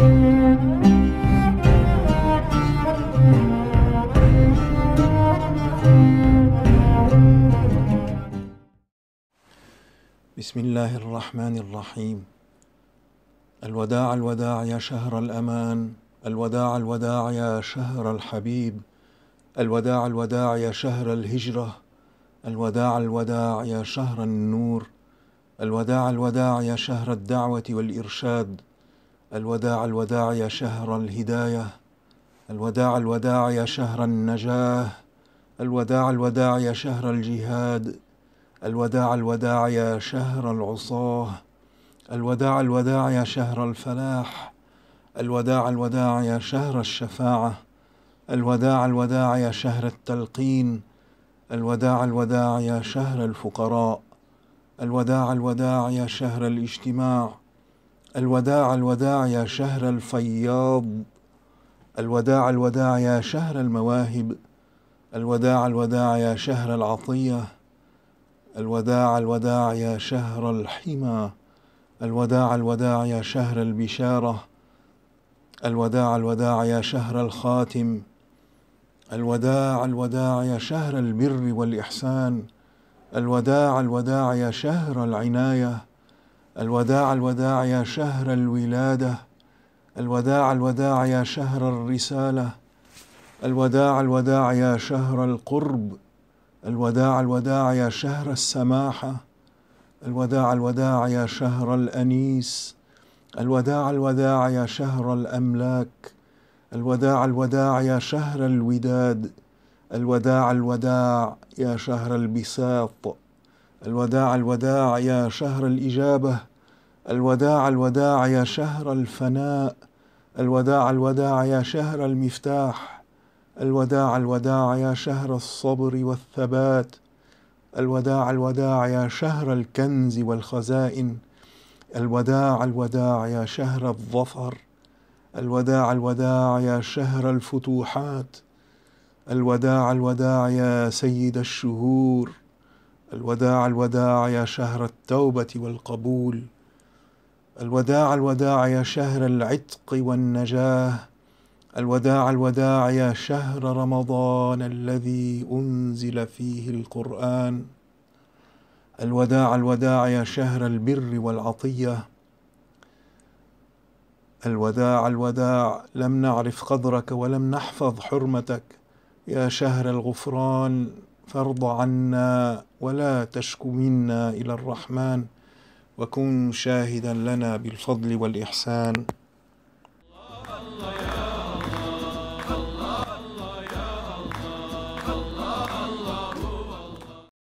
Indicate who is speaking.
Speaker 1: بسم الله الرحمن الرحيم الوداع الوداع يا شهر الأمان الوداع الوداع يا شهر الحبيب الوداع الوداع يا شهر الهجرة الوداع الوداع يا شهر النور الوداع الوداع يا شهر الدعوة والإرشاد الوداع الوداع يا شهر الهداية الوداع الوداع يا شهر النجاة الوداع الوداع يا شهر الجهاد الوداع الوداع يا شهر العصاة الوداع الوداع يا شهر الفلاح الوداع الوداع يا شهر الشفاعة الوداع الوداع يا شهر التلقين الوداع الوداع يا شهر الفقراء الوداع الوداع يا شهر الاجتماع الوداع الوداع يا شهر الفياض الوداع الوداع يا شهر المواهب الوداع الوداع يا شهر العطية الوداع الوداع يا شهر الحمى الوداع الوداع يا شهر البشارة الوداع الوداع يا شهر الخاتم الوداع الوداع يا شهر البر والإحسان الوداع الوداع يا شهر العناية الوداع الوداع يا شهر الولادة الوداع الوداع يا شهر الرسالة الوداع الوداع يا شهر القرب الوداع الوداع يا شهر السماحة الوداع الوداع يا شهر الأنيس الوداع الوداع يا شهر الأملاك الوداع الوداع يا شهر الوداد الوداع الوداع يا شهر البساط الوداع الوداع يا شهر الإجابة الوداع الوداع يا شهر الفناء الوداع الوداع يا شهر المفتاح الوداع الوداع يا شهر الصبر والثبات الوداع الوداع يا شهر الكنز والخزائن الوداع الوداع يا شهر الظفر الوداع الوداع يا شهر الفتوحات الوداع الوداع يا سيد الشهور الوداع الوداع يا شهر التوبه والقبول الوداع الوداع يا شهر العتق والنجاه الوداع الوداع يا شهر رمضان الذي انزل فيه القران الوداع الوداع يا شهر البر والعطيه الوداع الوداع لم نعرف قدرك ولم نحفظ حرمتك يا شهر الغفران فارض عنا ولا تشك منا الى الرحمن وكن شاهدا لنا بالفضل والإحسان